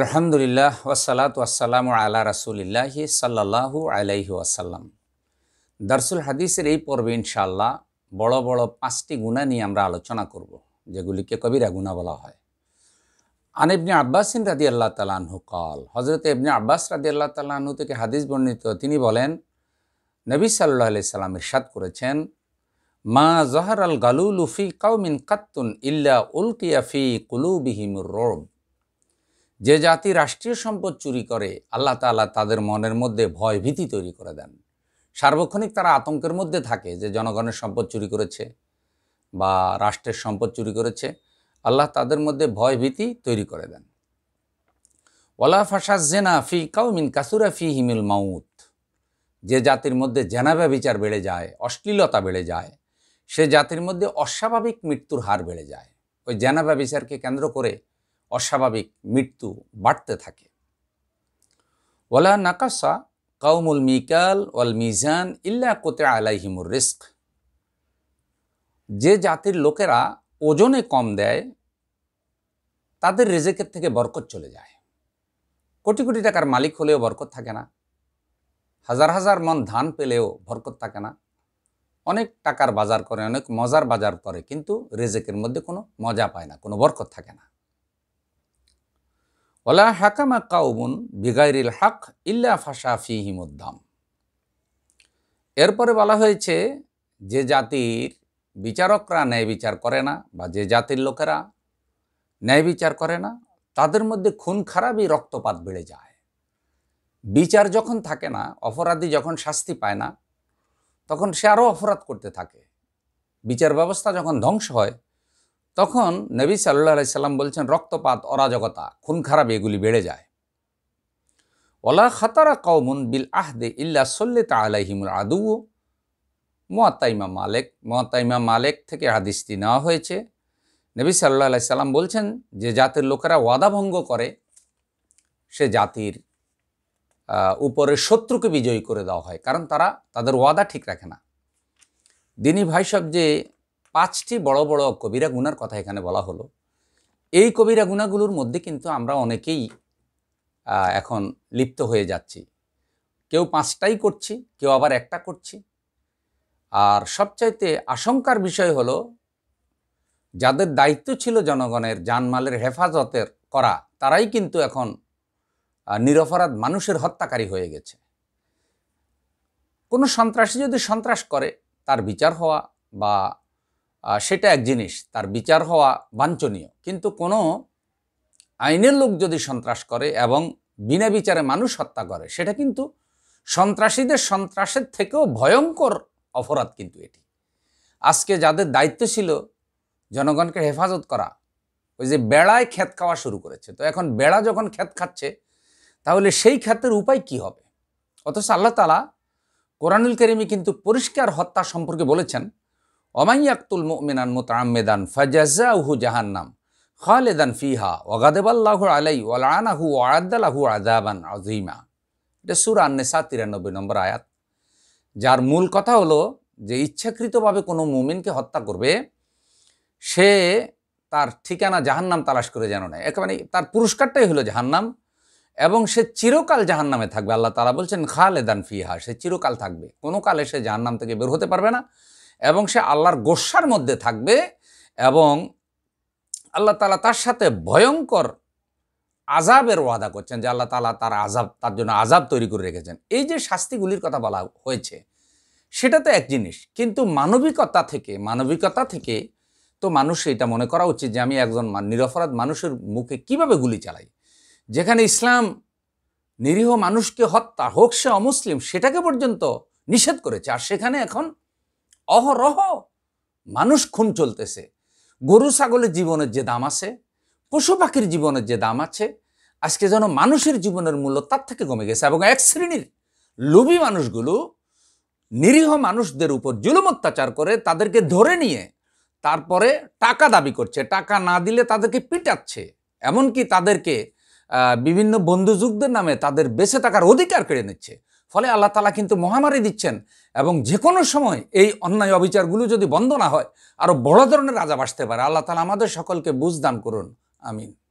আলহামদুলিল্লাহ ওয়াসালাত ওয়াসালাম আল্লাহ রাসুলিল্লাহি সাল্লাহু আলাইহি ওয়াসাল্লাম দারসুল হাদিসের এই পর্বে ইনশাআল্লাহ বড় বড় পাঁচটি গুণা নিয়ে আমরা আলোচনা করব যেগুলিকে কবিরা গুণা বলা হয় আন আব্বাস আব্বাসিন রাদি আল্লাহ তালাহু কল হজরত ইবনে আব্বাস রাদি আল্লাহ তালাহু থেকে হাদিস বর্ণিত তিনি বলেন নবী সাল্লাহ আলি সাল্লাম ইরশাদ করেছেন মা জহর আল গালুলুফি কাউমিন কাত্তুন ইল্লা উলকিয়া ফি কুলুবিহিমুর রোড যে জাতি রাষ্ট্রীয় সম্পদ চুরি করে আল্লাহ তালা তাদের মনের মধ্যে ভয় ভীতি তৈরি করে দেন সার্বক্ষণিক তারা আতঙ্কের মধ্যে থাকে যে জনগণের সম্পদ চুরি করেছে বা রাষ্ট্রের সম্পদ চুরি করেছে আল্লাহ তাদের মধ্যে ভয় ভীতি তৈরি করে দেন ওয়ালা ফাসাদ জেনা ফি কাউমিন কাসুরা ফি হিমিল মাউত যে জাতির মধ্যে জেনাব্যা বিচার বেড়ে যায় অশ্লীলতা বেড়ে যায় সে জাতির মধ্যে অস্বাভাবিক মৃত্যুর হার বেড়ে যায় ওই জেনাবা বিচারকে কেন্দ্র করে অস্বাভাবিক মৃত্যু বাড়তে থাকে ওয়ালা নাকাসা কাউমুল মিকাল ওয়াল মিজান ইল্লা কোতে আলাইহিমুর রিস্ক যে জাতির লোকেরা ওজনে কম দেয় তাদের রেজেকের থেকে বরকত চলে যায় কোটি কোটি টাকার মালিক হলেও বরকত থাকে না হাজার হাজার মন ধান পেলেও বরকত থাকে না অনেক টাকার বাজার করে অনেক মজার বাজার করে কিন্তু রেজেকের মধ্যে কোনো মজা পায় না কোনো বরকত থাকে না ওলা হাকামা কাউমুন বিগাইরিল হাক ইল্লা ফাশা ফিহিমুদ্দাম এরপরে বলা হয়েছে যে জাতির বিচারকরা ন্যায় বিচার করে না বা যে জাতির লোকেরা ন্যায় বিচার করে না তাদের মধ্যে খুন খারাপই রক্তপাত বেড়ে যায় বিচার যখন থাকে না অপরাধী যখন শাস্তি পায় না তখন সে আরও অপরাধ করতে থাকে বিচার ব্যবস্থা যখন ধ্বংস হয় তখন নবী সাল্লাহ সাল্লাম বলছেন রক্তপাত অরাজকতা খুন খারাপ এগুলি বেড়ে যায় ওলা খাতারা কৌমুন বিল আহদে ইল্লা সল্লে তালাহিমুল আদু মোয়াত্তাইমা মালেক মোয়াত্তাইমা মালেক থেকে আদিস্তি নেওয়া হয়েছে নবী সাল্লাহ সাল্লাম বলছেন যে জাতির লোকেরা ওয়াদা ভঙ্গ করে সে জাতির উপরে শত্রুকে বিজয়ী করে দেওয়া হয় কারণ তারা তাদের ওয়াদা ঠিক রাখে না দিনী ভাইসব যে পাঁচটি বড় বড় কবিরা গুনার কথা এখানে বলা হলো এই কবিরা গুনাগুলোর মধ্যে কিন্তু আমরা অনেকেই এখন লিপ্ত হয়ে যাচ্ছি কেউ পাঁচটাই করছি কেউ আবার একটা করছি আর সবচাইতে আশঙ্কার বিষয় হলো যাদের দায়িত্ব ছিল জনগণের জানমালের হেফাজতের করা তারাই কিন্তু এখন নিরপরাধ মানুষের হত্যাকারী হয়ে গেছে কোনো সন্ত্রাসী যদি সন্ত্রাস করে তার বিচার হওয়া বা সেটা এক জিনিস তার বিচার হওয়া বাঞ্ছনীয় কিন্তু কোনো আইনের লোক যদি সন্ত্রাস করে এবং বিনা বিচারে মানুষ হত্যা করে সেটা কিন্তু সন্ত্রাসীদের সন্ত্রাসের থেকেও ভয়ঙ্কর অপরাধ কিন্তু এটি আজকে যাদের দায়িত্ব ছিল জনগণকে হেফাজত করা ওই যে বেড়ায় ক্ষেত খাওয়া শুরু করেছে তো এখন বেড়া যখন ক্ষেত খাচ্ছে তাহলে সেই ক্ষেতের উপায় কি হবে অথচ আল্লাহ তালা কোরআনুল করিমি কিন্তু পরিষ্কার হত্যা সম্পর্কে বলেছেন অমাইয়াক্তুল মুমিনান মুতামেদান উহু জাহান্নাম খালেদান ফিহা ওগাদেবাল্লাহ আলাই ওয়ালানাহু ওয়াদ্দালাহু আদাবান আজিমা এটা সুর আন্নেসা তিরানব্বই নম্বর আয়াত যার মূল কথা হলো যে ইচ্ছাকৃতভাবে কোনো মুমিনকে হত্যা করবে সে তার ঠিকানা জাহান্নাম তালাশ করে যেন না একেবারে তার পুরস্কারটাই হলো জাহান্নাম এবং সে চিরকাল জাহান্নামে থাকবে আল্লাহ তালা বলছেন খালেদান ফিহা সে চিরকাল থাকবে কোনো কালে সে জাহান্নাম থেকে বের হতে পারবে না এবং সে আল্লাহর গোসার মধ্যে থাকবে এবং আল্লাহ তালা তার সাথে ভয়ঙ্কর আজাবের ওয়াদা করছেন যে আল্লাহ তালা তার আজাব তার জন্য আজাব তৈরি করে রেখেছেন এই যে শাস্তিগুলির কথা বলা হয়েছে সেটা তো এক জিনিস কিন্তু মানবিকতা থেকে মানবিকতা থেকে তো মানুষ এটা মনে করা উচিত যে আমি একজন নিরপরাধ মানুষের মুখে কিভাবে গুলি চালাই যেখানে ইসলাম নিরীহ মানুষকে হত্যা হোক সে অমুসলিম সেটাকে পর্যন্ত নিষেধ করেছে আর সেখানে এখন অহরহ মানুষ খুন চলতেছে গরু ছাগলের জীবনের যে দাম আছে পশু পাখির জীবনের যে দাম আছে আজকে যেন মানুষের জীবনের মূল্য তার থেকে কমে গেছে এবং এক শ্রেণীর লোভী মানুষগুলো নিরীহ মানুষদের উপর জুলুম অত্যাচার করে তাদেরকে ধরে নিয়ে তারপরে টাকা দাবি করছে টাকা না দিলে তাদেরকে পিটাচ্ছে এমনকি তাদেরকে বিভিন্ন বন্ধুযুগদের নামে তাদের বেঁচে থাকার অধিকার কেড়ে নিচ্ছে ফলে আল্লাহ তালা কিন্তু মহামারী দিচ্ছেন এবং যে কোনো সময় এই অন্যায় অবিচারগুলো যদি বন্ধ না হয় আরও বড় ধরনের রাজা বাসতে পারে আল্লাহ তালা আমাদের সকলকে বুঝদান করুন আমিন